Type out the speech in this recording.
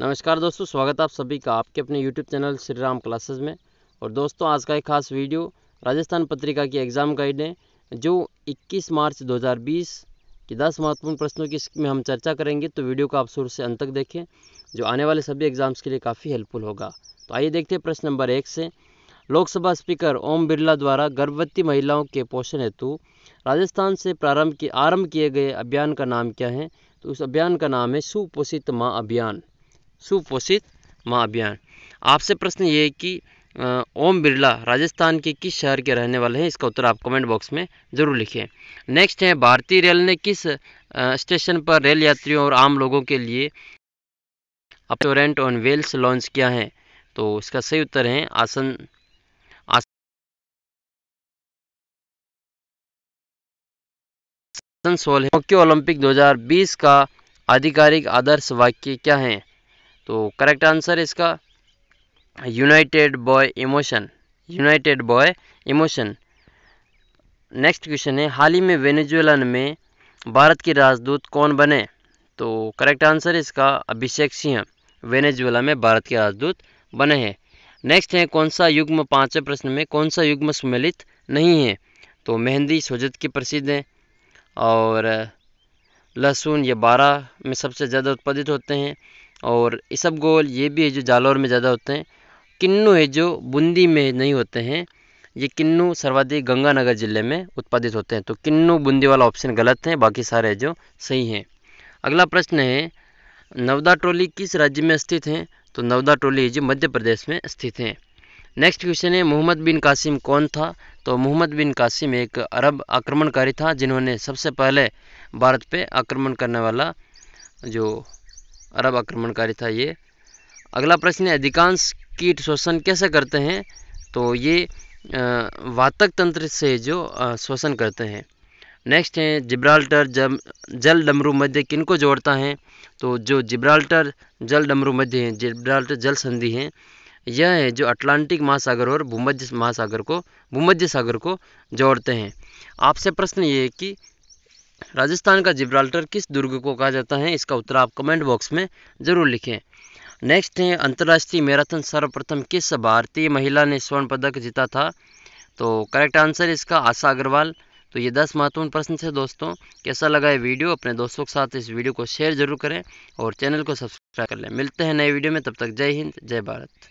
नमस्कार दोस्तों स्वागत आप सभी का आपके अपने YouTube channel Shri Ram classes में और दोस्तों आज का एक खास वीडियो राजस्थान पत्रिका की एग्ज़ाम गाइड है जो 21 मार्च 2020 की 10 महत्वपूर्ण प्रश्नों की इसमें हम चर्चा करेंगे तो वीडियो को आप शुरू से अंत तक देखें जो आने वाले सभी एग्ज़ाम्स के लिए काफ़ी हेल्पफुल होगा तो आइए देखते हैं प्रश्न नंबर एक से लोकसभा स्पीकर ओम बिरला द्वारा गर्भवती महिलाओं के पोषण हेतु राजस्थान से प्रारंभ की आरंभ किए गए अभियान का नाम क्या है तो उस अभियान का नाम है सुपोषित माँ अभियान सुपोषित महाअभियान आपसे प्रश्न ये है कि ओम बिरला राजस्थान के किस शहर के रहने वाले हैं इसका उत्तर आप कमेंट बॉक्स में ज़रूर लिखें नेक्स्ट है भारतीय रेल ने किस स्टेशन पर रेल यात्रियों और आम लोगों के लिए अपने ऑन वेल्स लॉन्च किया है तो इसका सही उत्तर है आसन आसनसोल टोक्यो ओलंपिक 2020 का आधिकारिक आदर्श वाक्य क्या है तो करेक्ट आंसर इसका united by emotion united by emotion next question है हाल ही में वेनेजुएलन में भारत के राजदूत कौन बने तो करेक्ट आंसर इसका अभिषेक सिंह वेनेजुएला में भारत के राजदूत बने हैं नेक्स्ट है कौन सा युग्म पांचवें प्रश्न में कौन सा युग्म सम्मिलित नहीं है तो मेहंदी सोजत की प्रसिद्ध हैं और लहसुन ये बारह में सबसे ज़्यादा उत्पादित होते हैं और गोल ये भी है जो जालौर में ज़्यादा होते हैं किन्नू है जो बूंदी में नहीं होते हैं ये किन्नू सर्वाधिक गंगानगर ज़िले में उत्पादित होते हैं तो किन्नू बूंदी वाला ऑप्शन गलत है बाकी सारे है जो सही हैं अगला प्रश्न है नवदा टोली किस राज्य में स्थित हैं तो नवदा टोली जो मध्य प्रदेश में स्थित हैं नेक्स्ट क्वेश्चन है मोहम्मद बिन कासिम कौन था तो मोहम्मद बिन कासिम एक अरब आक्रमणकारी था जिन्होंने सबसे पहले भारत पे आक्रमण करने वाला जो अरब आक्रमणकारी था ये अगला प्रश्न है अधिकांश कीट शोषण कैसे करते हैं तो ये वातक तंत्र से जो शोषण करते हैं नेक्स्ट है जिब्राल्टर जब जल डमरू मध्य किनको जोड़ता है तो जो जिब्राल्टर जल डमरू मध्य हैं जिब्राल्टर जल संधि हैं यह है जो अटलांटिक महासागर और भूमध्य महासागर को भूमध्य सागर को जोड़ते हैं आपसे प्रश्न ये है कि राजस्थान का जिब्राल्टर किस दुर्ग को कहा जाता है इसका उत्तर आप कमेंट बॉक्स में ज़रूर लिखें नेक्स्ट है अंतर्राष्ट्रीय मैराथन सर्वप्रथम किस भारतीय महिला ने स्वर्ण पदक जीता था तो करेक्ट आंसर इसका आशा अग्रवाल तो ये दस महत्वपूर्ण प्रश्न थे दोस्तों कैसा लगा ये वीडियो अपने दोस्तों के साथ इस वीडियो को शेयर जरूर करें और चैनल को सब्सक्राइब कर लें मिलते हैं नए वीडियो में तब तक जय हिंद जय भारत